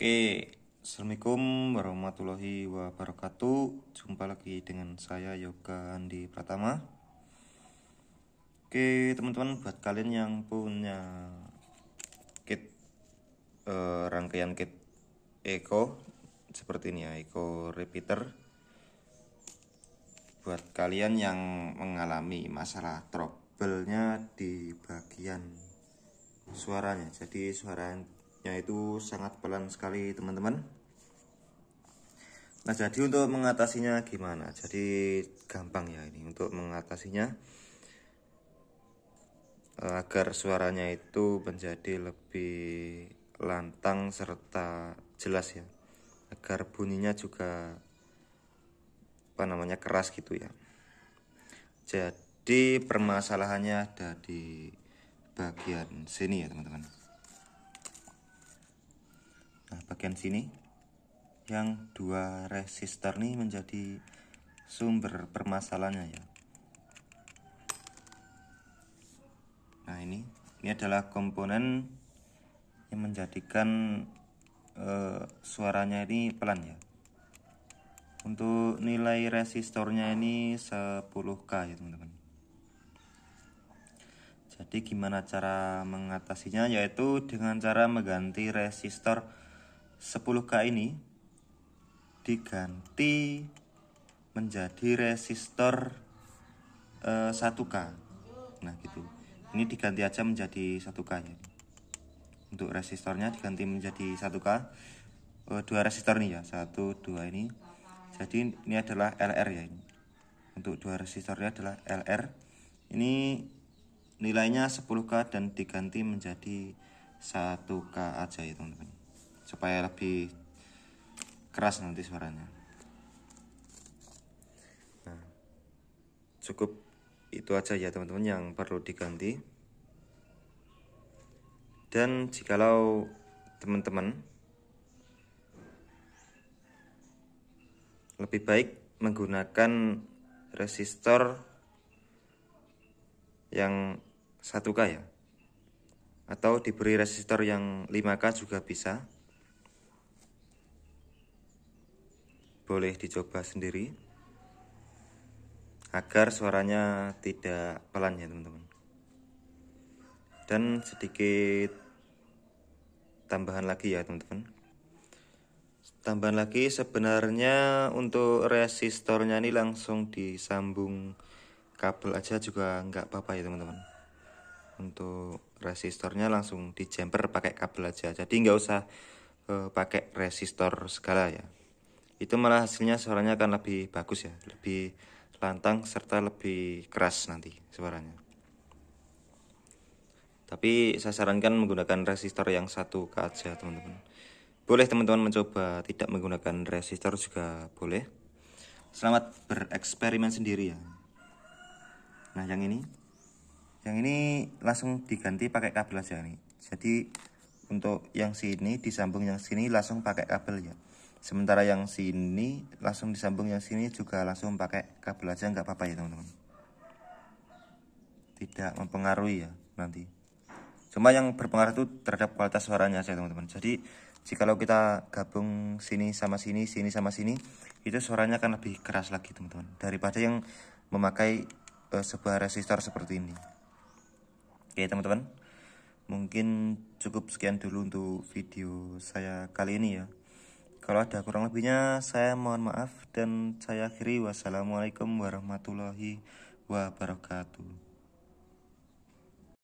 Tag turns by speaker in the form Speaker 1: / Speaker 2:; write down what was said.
Speaker 1: Oke, Assalamualaikum warahmatullahi wabarakatuh Jumpa lagi dengan saya Yoga Andi Pratama Oke teman-teman, buat kalian yang punya kit eh, Rangkaian kit Eko Seperti ini ya, Eko Repeater Buat kalian yang mengalami masalah trouble-nya di bagian suaranya Jadi suara yaitu sangat pelan sekali teman-teman nah jadi untuk mengatasinya gimana jadi gampang ya ini untuk mengatasinya e, agar suaranya itu menjadi lebih lantang serta jelas ya agar bunyinya juga apa namanya keras gitu ya jadi permasalahannya ada di bagian sini ya teman-teman Nah, bagian sini yang dua resistor ini menjadi sumber permasalahannya ya. Nah, ini ini adalah komponen yang menjadikan eh, suaranya ini pelan ya. Untuk nilai resistornya ini 10K ya, teman-teman. Jadi gimana cara mengatasinya yaitu dengan cara mengganti resistor 10K ini diganti menjadi resistor uh, eh, 1K. Nah, gitu. Ini diganti aja menjadi 1K ya. Untuk resistornya diganti menjadi 1K. Uh, eh, dua resistor nih ya, 1 2 ini. Jadi ini adalah LR ya ini. Untuk dua resistornya adalah LR. Ini nilainya 10K dan diganti menjadi 1K aja ya, teman-teman supaya lebih keras nanti suaranya nah, cukup itu aja ya teman-teman yang perlu diganti dan jikalau teman-teman lebih baik menggunakan resistor yang 1K ya atau diberi resistor yang 5K juga bisa boleh dicoba sendiri agar suaranya tidak pelan ya teman-teman dan sedikit tambahan lagi ya teman-teman tambahan lagi sebenarnya untuk resistornya ini langsung disambung kabel aja juga nggak apa-apa ya teman-teman untuk resistornya langsung di jumper pakai kabel aja jadi nggak usah uh, pakai resistor segala ya itu malah hasilnya suaranya akan lebih bagus ya lebih lantang serta lebih keras nanti suaranya tapi saya sarankan menggunakan resistor yang satu k aja teman-teman boleh teman-teman mencoba tidak menggunakan resistor juga boleh selamat bereksperimen sendiri ya nah yang ini yang ini langsung diganti pakai kabel aja nih jadi untuk yang sini disambung yang sini langsung pakai kabel ya sementara yang sini langsung disambung yang sini juga langsung pakai kabel aja nggak apa-apa ya teman-teman tidak mempengaruhi ya nanti cuma yang berpengaruh itu terhadap kualitas suaranya saja teman-teman jadi jikalau kita gabung sini sama sini sini sama sini itu suaranya akan lebih keras lagi teman-teman daripada yang memakai uh, sebuah resistor seperti ini oke teman-teman mungkin cukup sekian dulu untuk video saya kali ini ya kalau ada kurang lebihnya, saya mohon maaf dan saya akhiri. Wassalamualaikum warahmatullahi wabarakatuh.